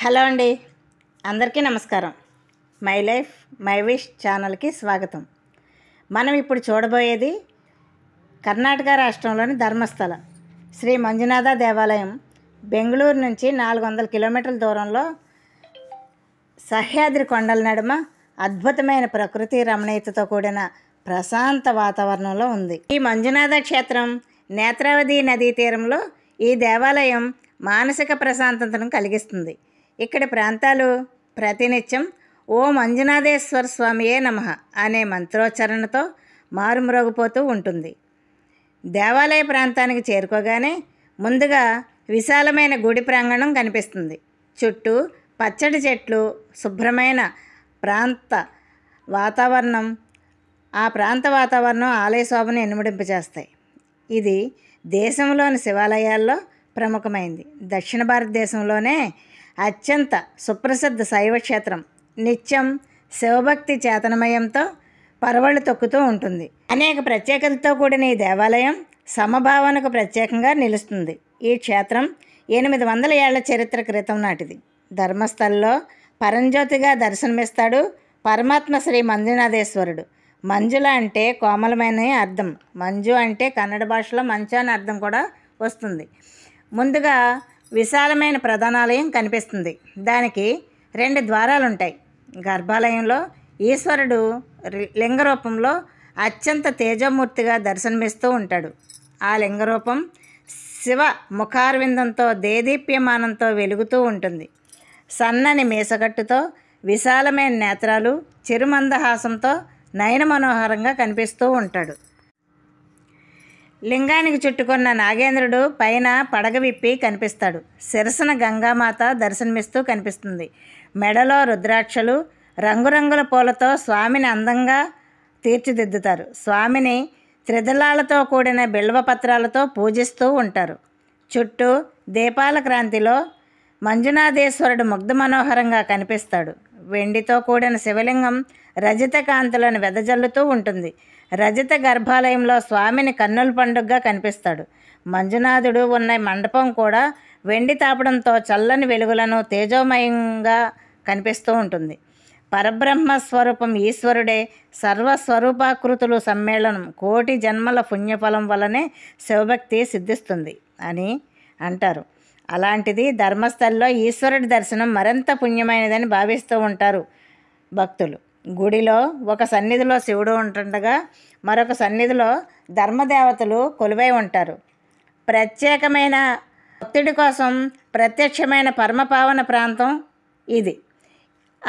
hello అండి అందరికీ నమస్కారం మై లైఫ్ మై విష్ ఛానల్కి స్వాగతం మనం ఇప్పుడు చూడబోయేది కర్ణాటక రాష్ట్రంలోని ధర్మస్థల శ్రీ మంజునాథ దేవాలయం బెంగళూరు నుంచి నాలుగు వందల కిలోమీటర్ల దూరంలో సహ్యాద్రి కొండల నడుమ అద్భుతమైన ప్రకృతి రమణీయతతో కూడిన ప్రశాంత వాతావరణంలో ఉంది ఈ మంజునాథ క్షేత్రం నేత్రావతి నదీ తీరంలో ఈ దేవాలయం మానసిక ప్రశాంతతను కలిగిస్తుంది ఇక్కడి ప్రాంతాలు ప్రతినిత్యం ఓ మంజునాథేశ్వర స్వామియే నమ అనే మంత్రోచ్చరణతో మారుమ్రోగిపోతూ ఉంటుంది దేవాలయ ప్రాంతానికి చేరుకోగానే ముందుగా విశాలమైన గుడి ప్రాంగణం కనిపిస్తుంది చుట్టూ పచ్చడి చెట్లు శుభ్రమైన ప్రాంత వాతావరణం ఆ ప్రాంత వాతావరణం ఆలయ శోభను ఎనుమడింపజేస్తాయి ఇది దేశంలోని శివాలయాల్లో ప్రముఖమైంది దక్షిణ భారతదేశంలోనే అత్యంత సుప్రసిద్ధ శైవ క్షేత్రం నిత్యం శివభక్తి చేతనమయంతో పరవళ్ళు తొక్కుతూ ఉంటుంది అనేక ప్రత్యేకతతో కూడిన ఈ దేవాలయం సమభావనకు ప్రత్యేకంగా నిలుస్తుంది ఈ క్షేత్రం ఎనిమిది వందల ఏళ్ల చరిత్ర క్రితం నాటిది ధర్మస్థల్లో పరంజ్యోతిగా దర్శనమిస్తాడు పరమాత్మ శ్రీ మంజునాథేశ్వరుడు మంజుల అంటే కోమలమైన అర్థం మంజు అంటే కన్నడ భాషలో మంచు అని అర్థం కూడా వస్తుంది ముందుగా విశాలమైన ప్రధానాలయం కనిపిస్తుంది దానికి రెండు ద్వారాలు ఉంటాయి గర్భాలయంలో ఈశ్వరుడు లింగరూపంలో అత్యంత తేజమూర్తిగా దర్శనమిస్తూ ఉంటాడు ఆ లింగరూపం శివ ముఖార్విందంతో దేదీప్యమానంతో వెలుగుతూ ఉంటుంది సన్నని మీసగట్టుతో విశాలమైన నేత్రాలు చిరుమందహాసంతో నయన మనోహరంగా కనిపిస్తూ ఉంటాడు లింగానికి చుట్టుకున్న నాగేంద్రుడు పైన పడగ విప్పి కనిపిస్తాడు శిరసన గంగామాత దర్శనమిస్తూ కనిపిస్తుంది మెడలో రుద్రాక్షలు రంగురంగుల పూలతో స్వామిని అందంగా తీర్చిదిద్దుతారు స్వామిని త్రిదళాలతో కూడిన బిల్వపత్రాలతో పూజిస్తూ ఉంటారు చుట్టూ దీపాల క్రాంతిలో మంజునాథేశ్వరుడు ముగ్ధ మనోహరంగా కనిపిస్తాడు వెండితో కూడిన శివలింగం రజత కాంతులను వెదజల్లుతూ ఉంటుంది రజత గర్భాలయంలో స్వామిని కన్నుల పండుగగా కనిపిస్తాడు మంజునాథుడు ఉన్న మండపం కూడా వెండి తాపడంతో చల్లని వెలుగులను తేజోమయంగా కనిపిస్తూ ఉంటుంది పరబ్రహ్మ స్వరూపం ఈశ్వరుడే సర్వస్వరూపాకృతులు సమ్మేళనం కోటి జన్మల పుణ్యఫలం వలనే శివభక్తి సిద్ధిస్తుంది అని అంటారు అలాంటిది ధర్మస్థల్లో ఈశ్వరుడి దర్శనం మరింత పుణ్యమైనదని భావిస్తూ ఉంటారు భక్తులు గుడిలో ఒక సన్నిధిలో శివుడు ఉంటుండగా మరొక సన్నిధిలో ధర్మదేవతలు కొలువై ఉంటారు ప్రత్యేకమైన భక్తుడి కోసం ప్రత్యక్షమైన పరమపావన ప్రాంతం ఇది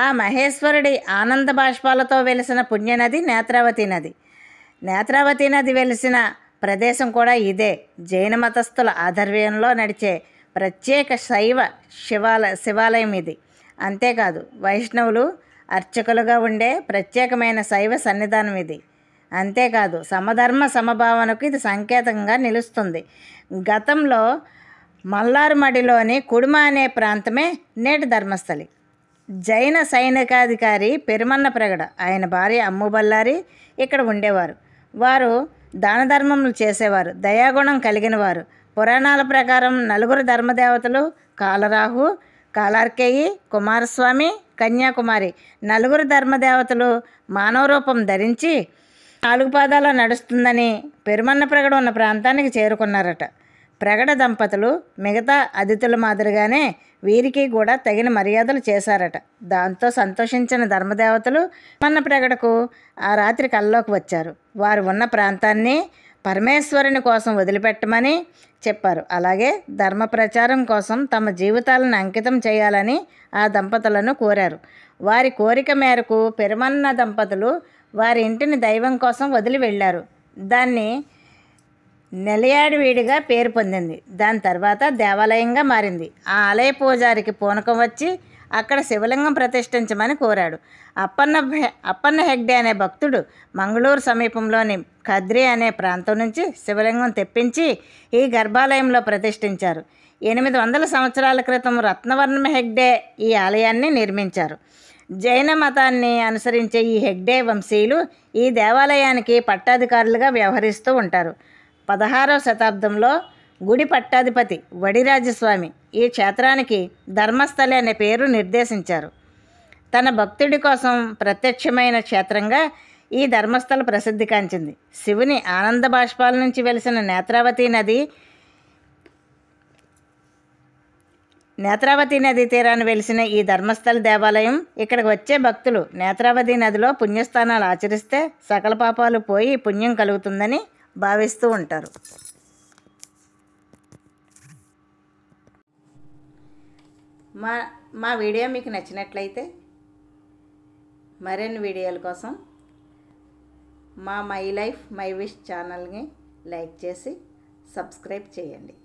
ఆ మహేశ్వరుడి ఆనంద బాష్పాలతో వెలిసిన పుణ్యనది నేత్రావతి నది నేత్రావతి నది వెలిసిన ప్రదేశం కూడా ఇదే జైన మతస్థుల ఆధర్యంలో నడిచే ప్రత్యేక శైవ శివాల శివాలయం ఇది అంతేకాదు వైష్ణవులు అర్చకులుగా ఉండే ప్రత్యేకమైన శైవ సన్నిధానం ఇది అంతేకాదు సమధర్మ సమభావనకు ఇది సంకేతంగా నిలుస్తుంది గతంలో మల్లారుమడిలోని కుడుమ అనే ప్రాంతమే నేటి ధర్మస్థలి జైన సైనికాధికారి పెరుమన్న ప్రగడ ఆయన భార్య అమ్ముబల్లారి ఇక్కడ ఉండేవారు వారు దాన చేసేవారు దయాగుణం కలిగిన వారు పురాణాల ప్రకారం నలుగురు ధర్మదేవతలు కాలరాహు కాలార్కేయి కుమారస్వామి కన్యాకుమారి నలుగురు ధర్మదేవతలు మానవ రూపం ధరించి నాలుగు పాదాల నడుస్తుందని పెరుమన్న ప్రగడ ఉన్న ప్రాంతానికి చేరుకున్నారట ప్రగడ దంపతులు మిగతా అతిథుల మాదిరిగానే వీరికి కూడా తగిన మర్యాదలు చేశారట దాంతో సంతోషించిన ధర్మదేవతలు మన్న ప్రగడకు ఆ రాత్రి కల్లోకి వచ్చారు వారు ఉన్న ప్రాంతాన్ని పరమేశ్వరుని కోసం వదిలిపెట్టమని చెప్పారు అలాగే ధర్మ ప్రచారం కోసం తమ జీవితాలను అంకితం చేయాలని ఆ దంపతులను కోరారు వారి కోరిక మేరకు పెరుమన్న దంపతులు వారి ఇంటిని దైవం కోసం వదిలి వెళ్ళారు దాన్ని నెలయాడివీడిగా పేరు పొందింది దాని తర్వాత దేవాలయంగా మారింది ఆ ఆలయ పూజారికి పూనకం వచ్చి అక్కడ శివలింగం ప్రతిష్ఠించమని కోరాడు అప్పన్న అప్పన్న హెగ్డే అనే భక్తుడు మంగళూరు సమీపంలోని కద్రి అనే ప్రాంతం నుంచి శివలింగం తెప్పించి ఈ గర్భాలయంలో ప్రతిష్ఠించారు ఎనిమిది వందల సంవత్సరాల క్రితం రత్నవర్ణ హెగ్డే ఈ ఆలయాన్ని నిర్మించారు జైన మతాన్ని అనుసరించే ఈ హెగ్డే వంశీయులు ఈ దేవాలయానికి పట్టాధికారులుగా వ్యవహరిస్తూ ఉంటారు పదహారవ శతాబ్దంలో గుడి పట్టాధిపతి వడిరాజస్వామి ఈ క్షేత్రానికి ధర్మస్థలి అనే పేరు నిర్దేశించారు తన భక్తుడి కోసం ప్రత్యక్షమైన క్షేత్రంగా ఈ ధర్మస్థల ప్రసిద్ధి కాంచింది శివుని ఆనంద బాష్పాల నుంచి వెలిసిన నేత్రావతి నది నేత్రావతి నది తీరాన్ని వెలిసిన ఈ ధర్మస్థల దేవాలయం ఇక్కడికి వచ్చే భక్తులు నేత్రావతి నదిలో పుణ్యస్థానాలు ఆచరిస్తే సకల పాపాలు పోయి పుణ్యం కలుగుతుందని భావిస్తూ ఉంటారు మా మా వీడియో మీకు నచ్చినట్లయితే మరిన్ని వీడియోల కోసం మా మై లైఫ్ మై విష్ ఛానల్ని లైక్ చేసి సబ్స్క్రైబ్ చేయండి